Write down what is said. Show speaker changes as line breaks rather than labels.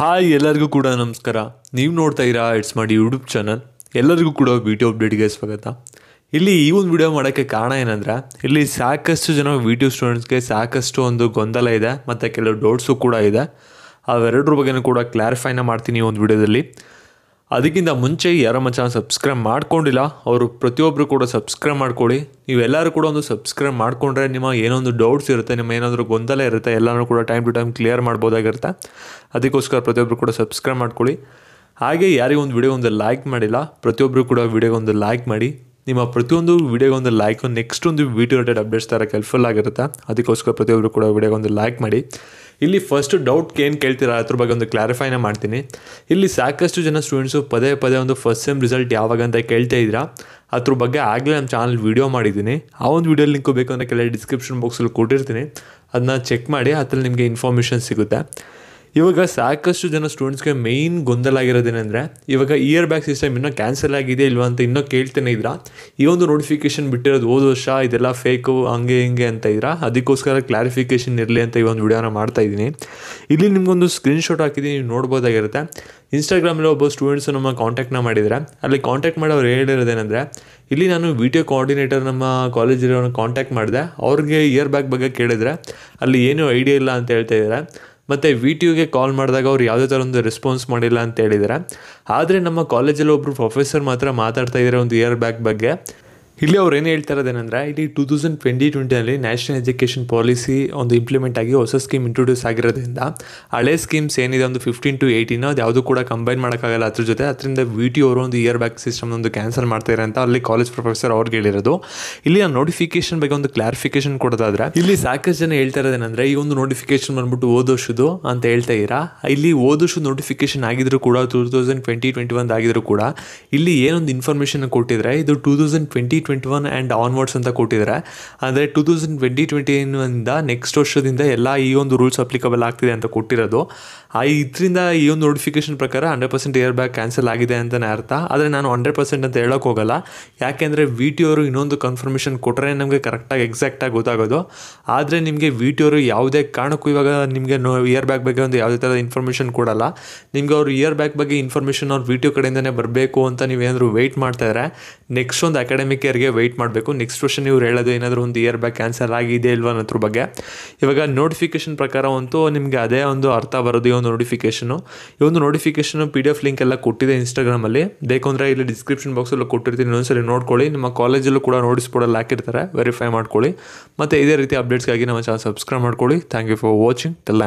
hi ಎಲ್ಲರಿಗೂ ಕೂಡ ನಮಸ್ಕಾರ ನೀವು ನೋಡ್ತಾ ಇರಾ ಇಟ್ಸ್ ಮಾಡಿ ಯೂಟ್ಯೂಬ್ ಚಾನಲ್ ಎಲ್ಲರಿಗೂ ಕೂಡ ವೀಡಿಯೋ ಅಪ್ಡೇಟ್ಗೆ ಸ್ವಾಗತ ಇಲ್ಲಿ ಈ ಒಂದು ವಿಡಿಯೋ ಮಾಡೋಕ್ಕೆ ಕಾರಣ ಏನಂದ್ರೆ ಇಲ್ಲಿ ಸಾಕಷ್ಟು ಜನ ವಿಡಿಯೋ ಸ್ಟೂಡೆಂಟ್ಸ್ಗೆ ಸಾಕಷ್ಟು ಒಂದು ಗೊಂದಲ ಇದೆ ಮತ್ತು ಕೆಲವು ಡೌಟ್ಸು ಕೂಡ ಇದೆ ಅವೆರಡರ ಬಗ್ಗೆನೂ ಕೂಡ ಕ್ಲಾರಿಫೈನ ಮಾಡ್ತೀನಿ ಈ ಒಂದು ವಿಡಿಯೋದಲ್ಲಿ ಅದಕ್ಕಿಂತ ಮುಂಚೆ ಯಾರೋ ನಮ್ಮ ಸಬ್ಸ್ಕ್ರೈಬ್ ಮಾಡ್ಕೊಂಡಿಲ್ಲ ಅವರು ಪ್ರತಿಯೊಬ್ಬರು ಕೂಡ ಸಬ್ಸ್ಕ್ರೈಬ್ ಮಾಡ್ಕೊಳ್ಳಿ ನೀವೆಲ್ಲರೂ ಕೂಡ ಒಂದು ಸಬ್ಸ್ಕ್ರೈಬ್ ಮಾಡಿಕೊಂಡ್ರೆ ನಿಮ್ಮ ಏನೊಂದು ಡೌಟ್ಸ್ ಇರುತ್ತೆ ನಿಮ್ಮ ಏನಾದರೂ ಗೊಂದಲ ಇರುತ್ತೆ ಎಲ್ಲರೂ ಕೂಡ ಟೈಮ್ ಟು ಟೈಮ್ ಕ್ಲಿಯರ್ ಮಾಡ್ಬೋದಾಗಿರುತ್ತೆ ಅದಕ್ಕೋಸ್ಕರ ಪ್ರತಿಯೊಬ್ಬರು ಕೂಡ ಸಬ್ಸ್ಕ್ರೈಬ್ ಮಾಡ್ಕೊಳ್ಳಿ ಹಾಗೆ ಯಾರಿಗೊಂದು ವಿಡಿಯೋ ಒಂದು ಲೈಕ್ ಮಾಡಿಲ್ಲ ಪ್ರತಿಯೊಬ್ಬರು ಕೂಡ ವಿಡಿಯೋಗೆ ಒಂದು ಲೈಕ್ ಮಾಡಿ ನಿಮ್ಮ ಪ್ರತಿಯೊಂದು ಒಂದು ಲೈಕ್ ನೆಕ್ಸ್ಟ್ ಒಂದು ವೀಡಿಯೋ ರಿಲೇಟೆಡ್ ಅಪ್ಡೇಟ್ಸ್ ಥರ ಹೆಲ್ಪ್ಫುಲ್ ಆಗಿರುತ್ತೆ ಅದಕ್ಕೋಸ್ಕರ ಪ್ರತಿಯೊಬ್ಬರು ಕೂಡ ಒಂದು ಲೈಕ್ ಮಾಡಿ ಇಲ್ಲಿ ಫಸ್ಟ್ ಡೌಟ್ ಏನು ಕೇಳ್ತೀರಾ ಅದ್ರ ಬಗ್ಗೆ ಒಂದು ಕ್ಲಾರಿಫೈನೇ ಮಾಡ್ತೀನಿ ಇಲ್ಲಿ ಸಾಕಷ್ಟು ಜನ ಸ್ಟೂಡೆಂಟ್ಸು ಪದೇ ಪದೇ ಒಂದು ಫಸ್ಟ್ ಸೆಮ್ ರಿಸಲ್ಟ್ ಯಾವಾಗ ಅಂತ ಕೇಳ್ತಾ ಇದ್ದೀರಾ ಅದ್ರ ಬಗ್ಗೆ ಆಗಲೇ ನಮ್ಮ ಚಾನಲ್ ವೀಡಿಯೋ ಮಾಡಿದ್ದೀನಿ ಆ ಒಂದು ವೀಡಿಯೋ ಲಿಂಕು ಬೇಕು ಅಂದರೆ ಕೆಳಗೆ ಡಿಸ್ಕ್ರಿಪ್ಷನ್ ಬಾಕ್ಸಲ್ಲಿ ಕೊಟ್ಟಿರ್ತೀನಿ ಅದನ್ನ ಚೆಕ್ ಮಾಡಿ ಅದ್ರಲ್ಲಿ ನಿಮಗೆ ಇನ್ಫಾರ್ಮೇಷನ್ ಸಿಗುತ್ತೆ ಇವಾಗ ಸಾಕಷ್ಟು ಜನ ಸ್ಟೂಡೆಂಟ್ಸ್ಗೆ ಮೇಯ್ನ್ ಗೊಂದಲ ಆಗಿರೋದೇನೆಂದರೆ ಇವಾಗ ಇಯರ್ ಬ್ಯಾಗ್ ಸಿಸ್ಟಮ್ ಇನ್ನೂ ಕ್ಯಾನ್ಸಲ್ ಆಗಿದೆ ಇಲ್ವಾ ಅಂತ ಇನ್ನೂ ಕೇಳ್ತೇನೆ ಇದ್ರ ಈ ಒಂದು ನೋಟಿಫಿಕೇಶನ್ ಬಿಟ್ಟಿರೋದು ಹೋದ ವರ್ಷ ಇದೆಲ್ಲ ಫೇಕು ಹಂಗೆ ಹಿಂಗೆ ಅಂತ ಇದ್ರ ಅದಕ್ಕೋಸ್ಕರ ಕ್ಲಾರಿಫಿಕೇಷನ್ ಇರಲಿ ಅಂತ ಈ ಒಂದು ವಿಡಿಯೋನ ಮಾಡ್ತಾ ಇದ್ದೀನಿ ಇಲ್ಲಿ ನಿಮಗೊಂದು ಸ್ಕ್ರೀನ್ಶಾಟ್ ಹಾಕಿದ್ದೀನಿ ನೀವು ನೋಡ್ಬೋದಾಗಿರುತ್ತೆ ಇನ್ಸ್ಟಾಗ್ರಾಮಲ್ಲಿ ಒಬ್ಬ ಸ್ಟೂಡೆಂಟ್ಸು ನಮ್ಮ ಕಾಂಟ್ಯಾಕ್ಟ್ನ ಮಾಡಿದರೆ ಅಲ್ಲಿ ಕಾಂಟ್ಯಾಕ್ಟ್ ಮಾಡಿ ಅವ್ರು ಹೇಳಿರೋದೇನೆಂದರೆ ಇಲ್ಲಿ ನಾನು ವಿಡಿಯೋ ಕೋಆರ್ಡಿನೇಟರ್ ನಮ್ಮ ಕಾಲೇಜಲ್ಲಿ ಕಾಂಟ್ಯಾಕ್ಟ್ ಮಾಡಿದೆ ಅವ್ರಿಗೆ ಇಯರ್ ಬ್ಯಾಗ್ ಬಗ್ಗೆ ಕೇಳಿದರೆ ಅಲ್ಲಿ ಏನೂ ಐಡಿಯಾ ಇಲ್ಲ ಅಂತ ಹೇಳ್ತಾ ಇದ್ದಾರೆ ಮತ್ತು ವಿ ಟಿ ಯುಗೆ ಕಾಲ್ ಮಾಡಿದಾಗ ಅವ್ರು ಯಾವುದೇ ಥರ ಒಂದು ರೆಸ್ಪಾನ್ಸ್ ಮಾಡಿಲ್ಲ ಅಂತ ಹೇಳಿದ್ದಾರೆ ಆದರೆ ನಮ್ಮ ಕಾಲೇಜಲ್ಲಿ ಒಬ್ಬರು ಪ್ರೊಫೆಸರ್ ಮಾತ್ರ ಮಾತಾಡ್ತಾ ಇದ್ದಾರೆ ಒಂದು ಇಯರ್ ಬ್ಯಾಕ್ ಬಗ್ಗೆ ಇಲ್ಲಿ ಅವ್ರು ಏನು ಹೇಳ್ತಾ ಇರೋದೇನೆಂದರೆ ಇಲ್ಲಿ ಟೂ ತೌಸಂಡ್ ಟ್ವೆಂಟಿ ಟ್ವೆಂಟಿನಲ್ಲಿ ನ್ಯಾಷನಲ್ ಎಜುಕೇಷನ್ ಪಾಲಿಸಿ ಒಂದು ಇಂಪ್ಲಿಮೆಂಟ್ ಆಗಿ ಹೊಸ ಸ್ಕೀಮ್ ಇಂಟ್ರೊಡ್ಯೂಸ್ ಆಗಿರೋದ್ರಿಂದ ಹಳೆ ಸ್ಕೀಮ್ಸ್ ಏನಿದೆ ಒಂದು ಫಿಫ್ಟೀನ್ ಟು ಏಯ್ಟೀನ್ ಅದು ಯಾವುದೂ ಕೂಡ ಕಂಬೈನ್ ಮಾಡೋಕ್ಕಾಗಲ್ಲ ಅದ್ರ ಜೊತೆ ಅದರಿಂದ ವಿ ಟಿ ಅವರು ಒಂದು ಇಯರ್ ಬ್ಯಾಕ್ ಸಿಸ್ಟಮ್ ಒಂದು ಕ್ಯಾನ್ಸಲ್ ಮಾಡ್ತಾರೆ ಅಂತ ಅಲ್ಲಿ ಕಾಲೇಜ್ ಪ್ರೊಫೆಸರ್ ಅವ್ರಿಗೆ ಹೇಳಿರೋದು ಇಲ್ಲಿ ಆ ನೋಟಿಫಿಕೇಶನ್ ಬಗ್ಗೆ ಒಂದು ಕ್ಲಾರಿಫಿಕೇಶನ್ ಕೊಡೋದಾದ್ರೆ ಇಲ್ಲಿ ಸಾಕಷ್ಟು ಜನ ಹೇಳ್ತಾ ಇರೋದೇನಂದ್ರೆ ಈ ಒಂದು ನೋಟಿಫಿಕೇಶನ್ ಬಂದ್ಬಿಟ್ಟು ಓದೋಷದು ಅಂತ ಹೇಳ್ತಾ ಇರಾ ಇಲ್ಲಿ ಓದೋಷು ನೋಟಿಫಿಕೇಶನ್ ಆಗಿದ್ರು ಕೂಡ ಟೂ ತೌಸಂಡ್ ಟ್ವೆಂಟಿ ಟ್ವೆಂಟಿ ಒಂದು ಆಗಿದ್ರು ಕೂಡ ಇಲ್ಲಿ ಏನೊಂದು ಇನ್ಫಾರ್ಮೇಷನ್ ಕೊಟ್ಟಿದ್ರೆ ಇದು two thousand twenty twenty one and onwards ಅಂತ ಕೊಟ್ಟಿದ್ದಾರೆ ಅಂದರೆ ಟೂ ತೌಸಂಡ್ ಟ್ವೆಂಟಿ ಟ್ವೆಂಟಿಯಿಂದ ನೆಕ್ಸ್ಟ್ ವರ್ಷದಿಂದ ಎಲ್ಲ ಈ ಒಂದು ರೂಲ್ಸ್ ಅಪ್ಲಿಕಬಲ್ ಆಗ್ತಿದೆ ಅಂತ ಕೊಟ್ಟಿರೋದು ಆ ಇದರಿಂದ ಈ ಒಂದು ನೋಟಿಫಿಕೇಶನ್ ಪ್ರಕಾರ hundred percent year back cancel ಆಗಿದೆ ಅಂತಲೇ ಅರ್ಥ ಆದರೆ ನಾನು ಹಂಡ್ರೆಡ್ ಪರ್ಸೆಂಟ್ ಅಂತ ಹೇಳೋಕ್ಕೆ ಹೋಗಲ್ಲ ಯಾಕೆಂದರೆ ವಿ ಟಿ ಅವರು ಇನ್ನೊಂದು ಕನ್ಫರ್ಮೇಷನ್ ಕೊಟ್ಟರೆ ನಮಗೆ ಕರೆಕ್ಟಾಗಿ ಎಕ್ಸಾಕ್ಟಾಗಿ ಗೊತ್ತಾಗೋದು ಆದರೆ ನಿಮಗೆ ವಿ ಟಿ ಅವರು ಯಾವುದೇ ಕಾರಣಕ್ಕೂ ಇವಾಗ ನಿಮಗೆ ನೋ ಇಯರ್ ಬ್ಯಾಗ್ ಬಗ್ಗೆ ಒಂದು ಯಾವುದೇ ಥರದ ಇನ್ಫಾರ್ಮೇಷನ್ ಕೊಡಲ್ಲ ನಿಮಗೆ ಅವರು ಇಯರ್ ಬ್ಯಾಗ್ ಬಗ್ಗೆ ಇನ್ಫಾರ್ಮೇಷನ್ ಅವ್ರ ವಿ ಟಿ ಕಡೆಯಿಂದನೇ ಬರಬೇಕು ಅಂತ ನೀವೇನಾದರೂ ವೆಯ್ಟ್ ಇದ್ದಾರೆ ನೆಕ್ಸ್ಟ್ ಒಂದು ಅಕಾಡೆಮಿಕ್ ಇಯರ್ ಇಯರ್ಗೆ ವೆಯ್ಟ್ ಮಾಡಬೇಕು ನೆಕ್ಸ್ಟ್ ವರ್ಷ ನೀವು ಹೇಳೋದು ಏನಾದರೂ ಒಂದು ಇಯರ್ ಬ್ಯಾಕ್ ಕ್ಯಾನ್ಸಲ್ ಆಗಿದೆ ಇಲ್ವಾ ಅನ್ನೋದ್ರ ಬಗ್ಗೆ ಇವಾಗ ನೋಟಿಫಿಕೇಶನ್ ಪ್ರಕಾರ ಅಂತೂ ನಿಮಗೆ ಅದೇ ಒಂದು ಅರ್ಥ ಬರೋದು ಈ ಒಂದು ಈ ಒಂದು notification P D F link ಎಲ್ಲ ಕೊಟ್ಟಿದೆ ಇನ್ಸ್ಟಾಗ್ರಾಮಲ್ಲಿ ಬೇಕಂದ್ರೆ ಇಲ್ಲಿ ಡಿಸ್ಕ್ರಿಪ್ಷನ್ ಬಾಕ್ಸಲ್ಲೂ ಕೊಟ್ಟಿರ್ತೀನಿ ಇನ್ನೊಂದ್ಸರಿ ನೋಡ್ಕೊಳ್ಳಿ ನಿಮ್ಮ ಕಾಲೇಜಲ್ಲೂ ಕೂಡ ನೋಟಿಸ್ ಬೋರ್ಡಲ್ಲಿ ಹಾಕಿರ್ತಾರೆ ವೆರಿಫೈ ಮಾಡ್ಕೊಳ್ಳಿ ಮತ್ತು ಇದೇ ರೀತಿ ಅಪ್ಡೇಟ್ಸ್ಗಾಗಿ ನಮ್ಮ ಚಾನಲ್ ಸಬ್ಸ್ಕ್ರೈಬ್ ಮಾಡ್ಕೊಳ್ಳಿ thank you for watching the